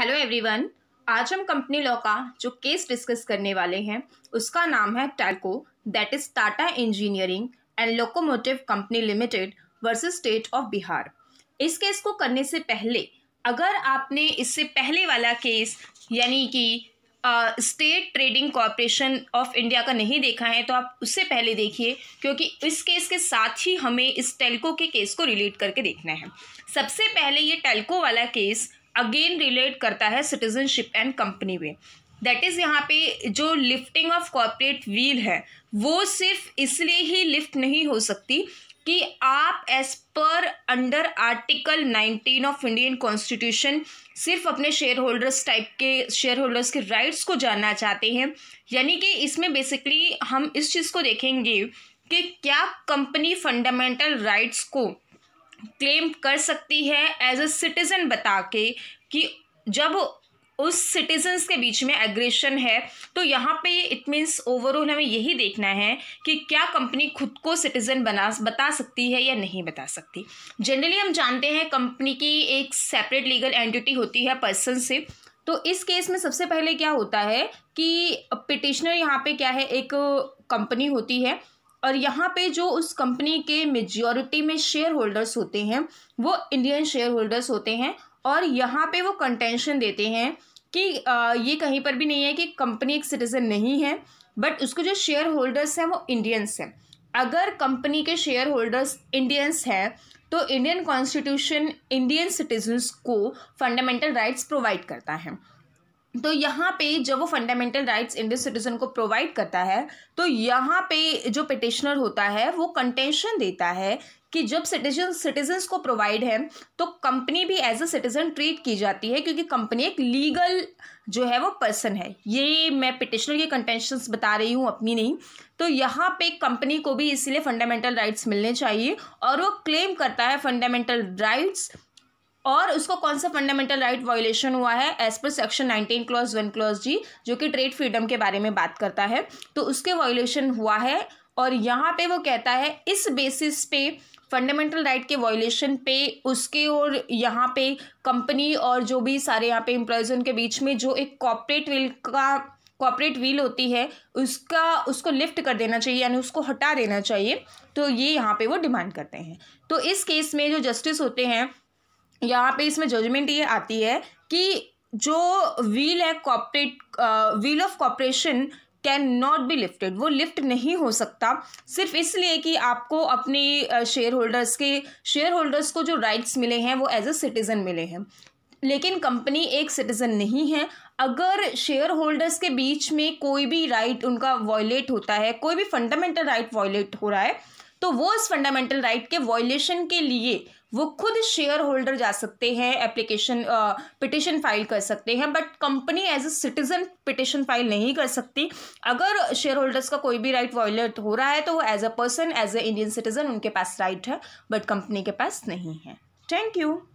hello everyone आज हम company law का जो केस डिस्कस करने वाले हैं उसका नाम है Telco that is Tata engineering and locomotive company limited versus state of Bihar इस केस को करने से पहले अगर आपने इससे पहले वाला केस यानी कि state trading corporation of India का नहीं देखा है तो आप उससे पहले देखिए क्योंकि इस केस के साथ ही हमें इस टेल्को के केस को रिलेट करके देखना है सबसे पहले ये टेल्को वाला केस अगेन रिलेट करता है सिटीजनशिप एंड कंपनी में दैट इज़ यहाँ पे जो लिफ्टिंग ऑफ कॉरपोरेट व्हील है वो सिर्फ इसलिए ही लिफ्ट नहीं हो सकती कि आप एज पर under article nineteen of Indian constitution सिर्फ अपने शेयर होल्डर्स टाइप के शेयर होल्डर्स के राइट्स को जानना चाहते हैं यानी कि इसमें बेसिकली हम इस चीज़ को देखेंगे कि क्या कंपनी फंडामेंटल राइट्स को क्लेम कर सकती है एज अ सिटीज़न बता के कि जब उस सिटीजन्स के बीच में एग्रेशन है तो यहाँ पे इट मीन्स ओवरऑल हमें यही देखना है कि क्या कंपनी खुद को सिटीज़न बना बता सकती है या नहीं बता सकती जनरली हम जानते हैं कंपनी की एक सेपरेट लीगल एंटिटी होती है पर्सन से तो इस केस में सबसे पहले क्या होता है कि पिटिशनर यहाँ पे क्या है एक कंपनी होती है और यहाँ पे जो उस कंपनी के मेजोरिटी में शेयर होल्डर्स होते हैं वो इंडियन शेयर होल्डर्स होते हैं और यहाँ पे वो कंटेंशन देते हैं कि ये कहीं पर भी नहीं है कि कंपनी एक सिटीज़न नहीं है बट उसके जो शेयर होल्डर्स हैं वो इंडियंस हैं अगर कंपनी के शेयर होल्डर्स इंडियंस हैं तो इंडियन कॉन्स्टिट्यूशन इंडियन सिटीजन्स को फंडामेंटल राइट्स प्रोवाइड करता है तो यहाँ पे जब वो फंडामेंटल राइट्स इंडियन सिटीजन को प्रोवाइड करता है तो यहाँ पे जो पिटिशनर होता है वो कंटेंशन देता है कि जब सिटीजन सिटीजन्स को प्रोवाइड है तो कंपनी भी एज अ सिटीजन ट्रीट की जाती है क्योंकि कंपनी एक लीगल जो है वो पर्सन है ये मैं पिटिशनर के कंटेंशंस बता रही हूँ अपनी नहीं तो यहाँ पे कंपनी को भी इसीलिए फंडामेंटल राइट्स मिलने चाहिए और वो क्लेम करता है फंडामेंटल राइट्स और उसको कौन सा फंडामेंटल राइट वायोलेशन हुआ है एज पर section nineteen clause one clause G जो कि ट्रेड फ्रीडम के बारे में बात करता है तो उसके वायोलेशन हुआ है और यहाँ पे वो कहता है इस बेसिस पे फंडामेंटल राइट के वायोलेशन पे उसके और यहाँ पे कंपनी और जो भी सारे यहाँ पे एम्प्लॉयज़ उनके बीच में जो एक कॉपरेट विल का कॉपरेट व्हील होती है उसका उसको लिफ्ट कर देना चाहिए यानी उसको हटा देना चाहिए तो ये यहाँ पे वो डिमांड करते हैं तो इस केस में जो जस्टिस होते हैं यहाँ पे इसमें जजमेंट ये आती है कि जो व्हील है corporate veil of corporation can not be lifted वो लिफ्ट नहीं हो सकता सिर्फ इसलिए कि आपको अपने शेयर होल्डर्स के शेयर होल्डर्स को जो राइट्स मिले हैं वो एज अ सिटीज़न मिले हैं लेकिन कंपनी एक सिटीज़न नहीं है अगर शेयर होल्डर्स के बीच में कोई भी राइट right उनका वॉयलेट होता है कोई भी फंडामेंटल राइट वॉयलेट हो रहा है तो वो इस फंडामेंटल राइट के वॉयलेशन के लिए वो खुद शेयर होल्डर जा सकते हैं एप्लीकेशन पिटिशन फाइल कर सकते हैं but company as a citizen petition file नहीं कर सकती अगर शेयर होल्डर्स का कोई भी राइट वॉयलेट हो रहा है तो वो as a person as a Indian citizen उनके पास राइट है बट कंपनी के पास नहीं है थैंक यू